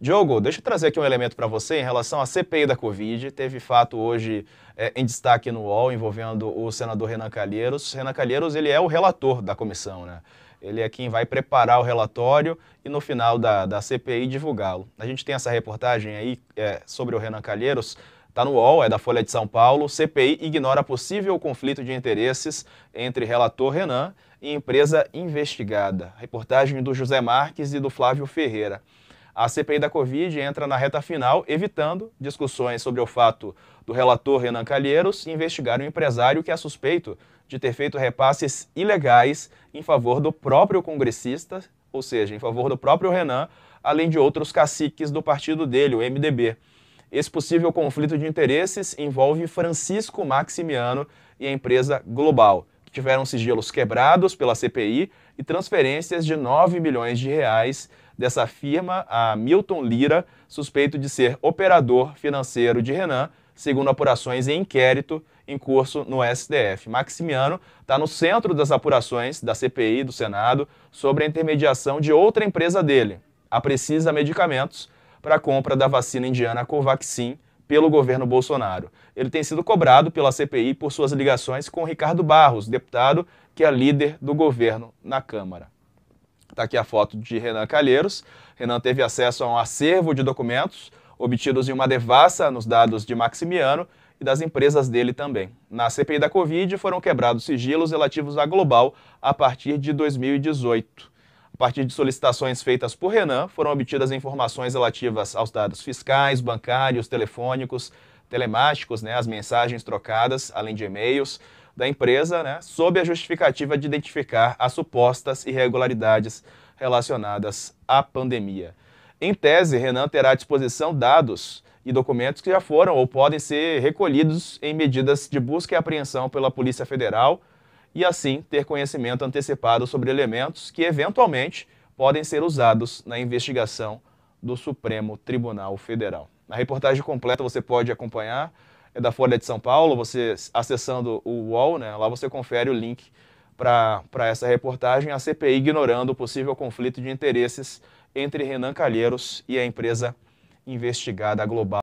Diogo, deixa eu trazer aqui um elemento para você em relação à CPI da Covid. Teve fato hoje é, em destaque no UOL envolvendo o senador Renan Calheiros. Renan Calheiros, ele é o relator da comissão, né? Ele é quem vai preparar o relatório e no final da, da CPI divulgá-lo. A gente tem essa reportagem aí é, sobre o Renan Calheiros. Está no UOL, é da Folha de São Paulo. CPI ignora possível conflito de interesses entre relator Renan e empresa investigada. Reportagem do José Marques e do Flávio Ferreira a CPI da Covid entra na reta final, evitando discussões sobre o fato do relator Renan Calheiros investigar um empresário que é suspeito de ter feito repasses ilegais em favor do próprio congressista, ou seja, em favor do próprio Renan, além de outros caciques do partido dele, o MDB. Esse possível conflito de interesses envolve Francisco Maximiano e a empresa Global tiveram sigilos quebrados pela CPI e transferências de 9 milhões de reais dessa firma a Milton Lira, suspeito de ser operador financeiro de Renan, segundo apurações em inquérito em curso no SDF. Maximiano está no centro das apurações da CPI do Senado sobre a intermediação de outra empresa dele, a Precisa Medicamentos, para a compra da vacina indiana Covaxin pelo governo Bolsonaro. Ele tem sido cobrado pela CPI por suas ligações com Ricardo Barros, deputado que é líder do governo na Câmara. Está aqui a foto de Renan Calheiros. Renan teve acesso a um acervo de documentos obtidos em uma devassa nos dados de Maximiano e das empresas dele também. Na CPI da Covid foram quebrados sigilos relativos à Global a partir de 2018. A partir de solicitações feitas por Renan, foram obtidas informações relativas aos dados fiscais, bancários, telefônicos, telemáticos, né, as mensagens trocadas, além de e-mails da empresa, né, sob a justificativa de identificar as supostas irregularidades relacionadas à pandemia. Em tese, Renan terá à disposição dados e documentos que já foram ou podem ser recolhidos em medidas de busca e apreensão pela Polícia Federal, e assim ter conhecimento antecipado sobre elementos que eventualmente podem ser usados na investigação do Supremo Tribunal Federal. Na reportagem completa você pode acompanhar é da Folha de São Paulo, você acessando o UOL, né, lá você confere o link para essa reportagem, a CPI ignorando o possível conflito de interesses entre Renan Calheiros e a empresa investigada global.